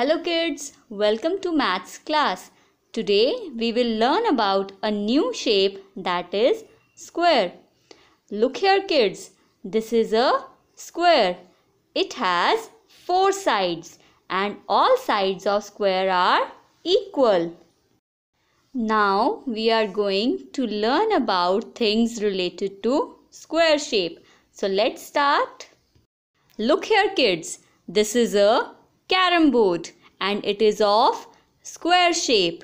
Hello kids, welcome to maths class. Today we will learn about a new shape that is square. Look here kids, this is a square. It has four sides and all sides of square are equal. Now we are going to learn about things related to square shape. So let's start. Look here kids, this is a carom board and it is of square shape.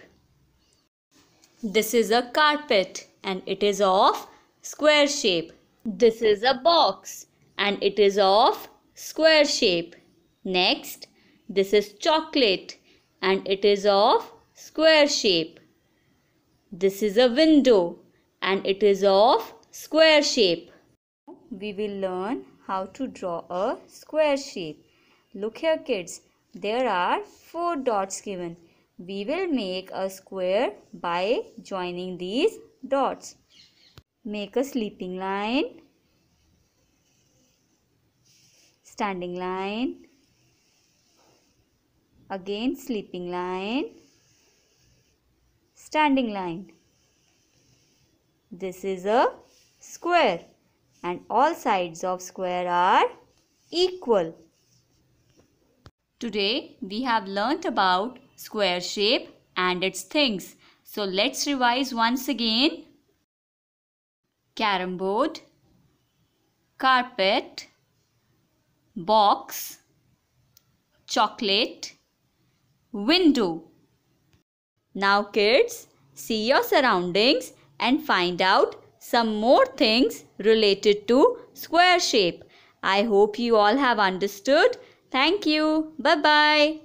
This is a carpet and it is of square shape. This is a box and it is of square shape. Next, this is chocolate and it is of square shape. This is a window and it is of square shape. We will learn how to draw a square shape. Look here kids, there are four dots given. We will make a square by joining these dots. Make a sleeping line, standing line, again sleeping line, standing line. This is a square and all sides of square are equal. Today we have learnt about square shape and its things. So let's revise once again. Carom board, carpet, box, chocolate, window. Now kids, see your surroundings and find out some more things related to square shape. I hope you all have understood Thank you. Bye bye.